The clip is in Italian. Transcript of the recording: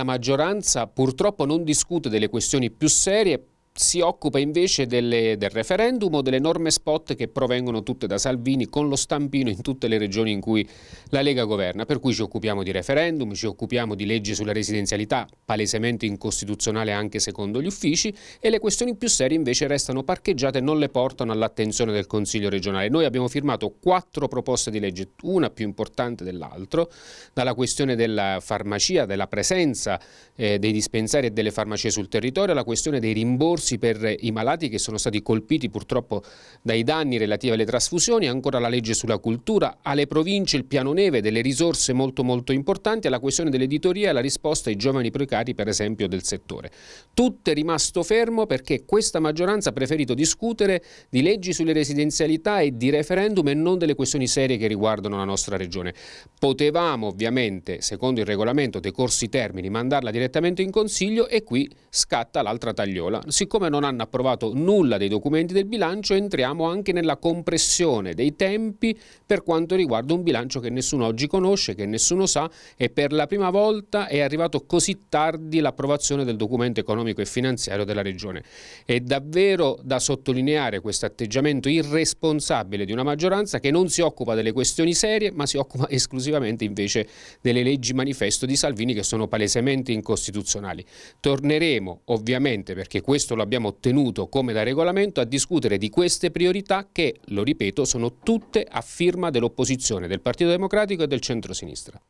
La maggioranza purtroppo non discute delle questioni più serie si occupa invece delle, del referendum o delle norme spot che provengono tutte da Salvini con lo stampino in tutte le regioni in cui la Lega governa, per cui ci occupiamo di referendum, ci occupiamo di leggi sulla residenzialità, palesemente incostituzionale anche secondo gli uffici, e le questioni più serie invece restano parcheggiate e non le portano all'attenzione del Consiglio regionale. Noi abbiamo firmato quattro proposte di legge, una più importante dell'altra, dalla questione della farmacia, della presenza eh, dei dispensari e delle farmacie sul territorio, alla questione dei rimborsi soccorsi per i malati che sono stati colpiti purtroppo dai danni relativi alle trasfusioni, ancora la legge sulla cultura, alle province il piano neve, delle risorse molto molto importanti, alla questione dell'editoria e la risposta ai giovani precari per esempio del settore. Tutto è rimasto fermo perché questa maggioranza ha preferito discutere di leggi sulle residenzialità e di referendum e non delle questioni serie che riguardano la nostra regione. Potevamo ovviamente, secondo il regolamento, dei corsi termini, mandarla direttamente in Consiglio e qui scatta l'altra tagliola. Si siccome non hanno approvato nulla dei documenti del bilancio, entriamo anche nella compressione dei tempi per quanto riguarda un bilancio che nessuno oggi conosce, che nessuno sa e per la prima volta è arrivato così tardi l'approvazione del documento economico e finanziario della Regione. È davvero da sottolineare questo atteggiamento irresponsabile di una maggioranza che non si occupa delle questioni serie ma si occupa esclusivamente invece delle leggi manifesto di Salvini che sono palesemente incostituzionali. Torneremo ovviamente perché questo lo abbiamo ottenuto come da regolamento, a discutere di queste priorità che, lo ripeto, sono tutte a firma dell'opposizione, del Partito Democratico e del centrosinistra.